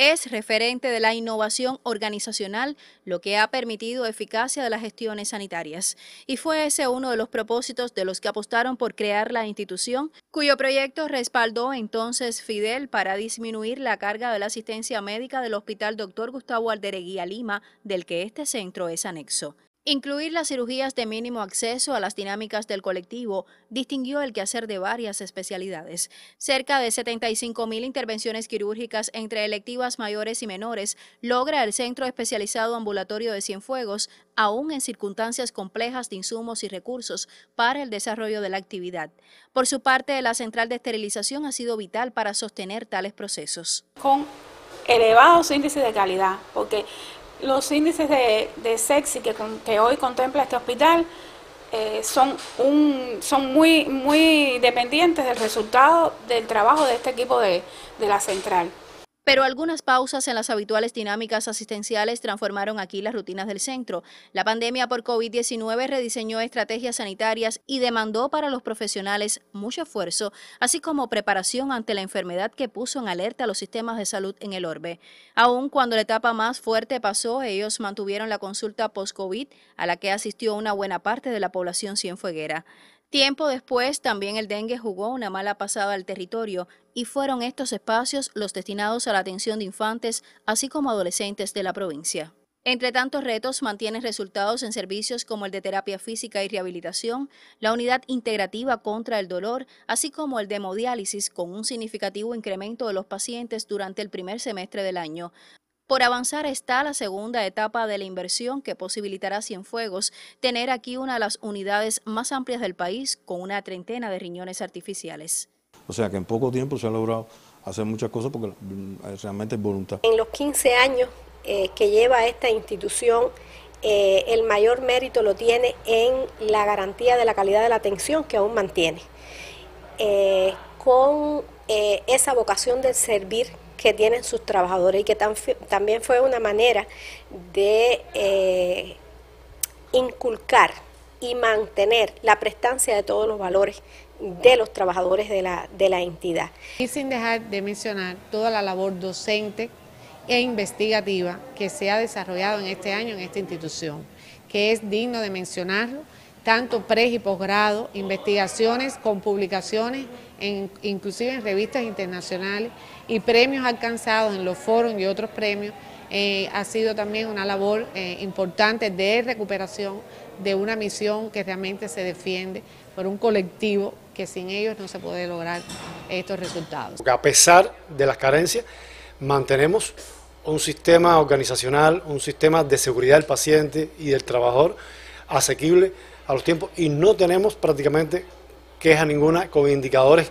es referente de la innovación organizacional, lo que ha permitido eficacia de las gestiones sanitarias. Y fue ese uno de los propósitos de los que apostaron por crear la institución, cuyo proyecto respaldó entonces Fidel para disminuir la carga de la asistencia médica del Hospital Dr. Gustavo Aldereguía Lima, del que este centro es anexo. Incluir las cirugías de mínimo acceso a las dinámicas del colectivo distinguió el quehacer de varias especialidades. Cerca de 75 mil intervenciones quirúrgicas entre electivas mayores y menores logra el Centro Especializado Ambulatorio de Cienfuegos, aún en circunstancias complejas de insumos y recursos para el desarrollo de la actividad. Por su parte, la central de esterilización ha sido vital para sostener tales procesos. Con elevados índices de calidad, porque los índices de, de sexy que, que, hoy contempla este hospital eh, son, un, son muy, muy dependientes del resultado del trabajo de este equipo de, de la central pero algunas pausas en las habituales dinámicas asistenciales transformaron aquí las rutinas del centro. La pandemia por COVID-19 rediseñó estrategias sanitarias y demandó para los profesionales mucho esfuerzo, así como preparación ante la enfermedad que puso en alerta a los sistemas de salud en el orbe. Aún cuando la etapa más fuerte pasó, ellos mantuvieron la consulta post-COVID, a la que asistió una buena parte de la población cienfueguera. Tiempo después, también el dengue jugó una mala pasada al territorio y fueron estos espacios los destinados a la atención de infantes, así como adolescentes de la provincia. Entre tantos retos, mantiene resultados en servicios como el de terapia física y rehabilitación, la unidad integrativa contra el dolor, así como el de hemodiálisis, con un significativo incremento de los pacientes durante el primer semestre del año. Por avanzar está la segunda etapa de la inversión que posibilitará Cienfuegos tener aquí una de las unidades más amplias del país con una treintena de riñones artificiales. O sea que en poco tiempo se ha logrado hacer muchas cosas porque mm, realmente es voluntad. En los 15 años eh, que lleva esta institución, eh, el mayor mérito lo tiene en la garantía de la calidad de la atención que aún mantiene. Eh, con eh, esa vocación de servir que tienen sus trabajadores y que también fue una manera de eh, inculcar y mantener la prestancia de todos los valores de los trabajadores de la entidad. Y sin dejar de mencionar toda la labor docente e investigativa que se ha desarrollado en este año en esta institución, que es digno de mencionarlo tanto pre y posgrado, investigaciones con publicaciones, inclusive en revistas internacionales, y premios alcanzados en los foros y otros premios, eh, ha sido también una labor eh, importante de recuperación de una misión que realmente se defiende por un colectivo que sin ellos no se puede lograr estos resultados. A pesar de las carencias, mantenemos un sistema organizacional, un sistema de seguridad del paciente y del trabajador asequible a los tiempos y no tenemos prácticamente queja ninguna con indicadores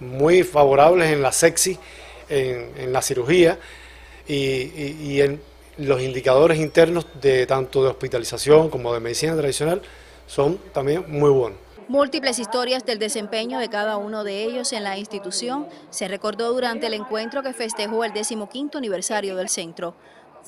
muy favorables en la sexy, en, la cirugía y, en los indicadores internos de tanto de hospitalización como de medicina tradicional son también muy buenos. Múltiples historias del desempeño de cada uno de ellos en la institución se recordó durante el encuentro que festejó el 15 aniversario del centro.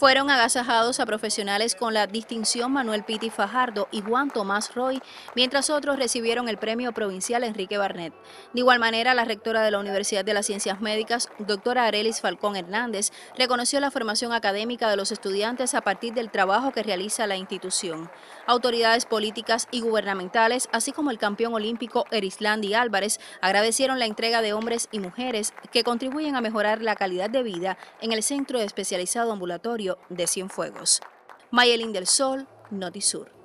Fueron agasajados a profesionales con la distinción Manuel Piti Fajardo y Juan Tomás Roy, mientras otros recibieron el premio provincial Enrique Barnett. De igual manera, la rectora de la Universidad de las Ciencias Médicas, doctora Arelis Falcón Hernández, reconoció la formación académica de los estudiantes a partir del trabajo que realiza la institución. Autoridades políticas y gubernamentales, así como el campeón olímpico Erislandi Álvarez, agradecieron la entrega de hombres y mujeres que contribuyen a mejorar la calidad de vida en el Centro Especializado Ambulatorio de Cienfuegos. Mayelín del Sol, Notisur.